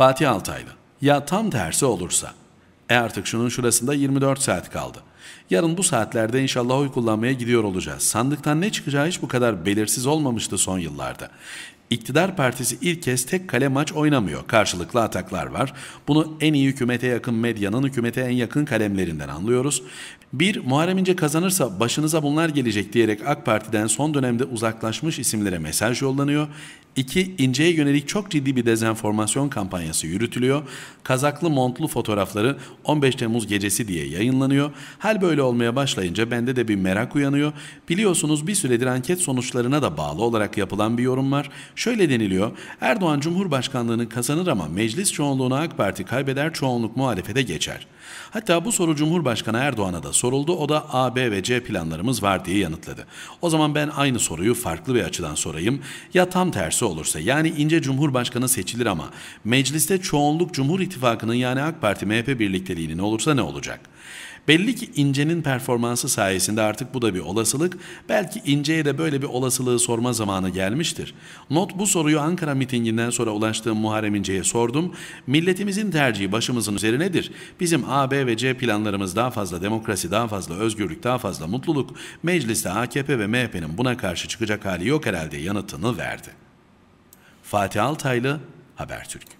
Fatih Altaylı. Ya tam tersi olursa? E artık şunun şurasında 24 saat kaldı. Yarın bu saatlerde inşallah oy kullanmaya gidiyor olacağız. Sandıktan ne çıkacağı hiç bu kadar belirsiz olmamıştı son yıllarda. İktidar partisi ilk kez tek kale maç oynamıyor. Karşılıklı ataklar var. Bunu en iyi hükümete yakın medyanın hükümete en yakın kalemlerinden anlıyoruz. Bir, Muharrem İnce kazanırsa başınıza bunlar gelecek diyerek AK Parti'den son dönemde uzaklaşmış isimlere mesaj yollanıyor. İki, İnce'ye yönelik çok ciddi bir dezenformasyon kampanyası yürütülüyor. Kazaklı montlu fotoğrafları 15 Temmuz gecesi diye yayınlanıyor. Hal böyle olmaya başlayınca bende de bir merak uyanıyor. Biliyorsunuz bir süredir anket sonuçlarına da bağlı olarak yapılan bir yorum var. Şöyle deniliyor, Erdoğan Cumhurbaşkanlığını kazanır ama meclis çoğunluğuna AK Parti kaybeder, çoğunluk muhalefete geçer. Hatta bu soru Cumhurbaşkanı Erdoğan'a da soruldu, o da A, B ve C planlarımız var diye yanıtladı. O zaman ben aynı soruyu farklı bir açıdan sorayım. Ya tam tersi olursa, yani ince Cumhurbaşkanı seçilir ama mecliste çoğunluk Cumhur İttifakı'nın yani AK Parti-MHP birlikteliğinin olursa ne olacak? Belli ki İnce'nin performansı sayesinde artık bu da bir olasılık. Belki İnce'ye de böyle bir olasılığı sorma zamanı gelmiştir. Not Mahmut bu soruyu Ankara mitinginden sonra ulaştığım Muharrem İnce'ye sordum. Milletimizin tercihi başımızın üzerinedir. Bizim A, B ve C planlarımız daha fazla demokrasi, daha fazla özgürlük, daha fazla mutluluk. Mecliste AKP ve MHP'nin buna karşı çıkacak hali yok herhalde yanıtını verdi. Fatih Altaylı, Habertürk.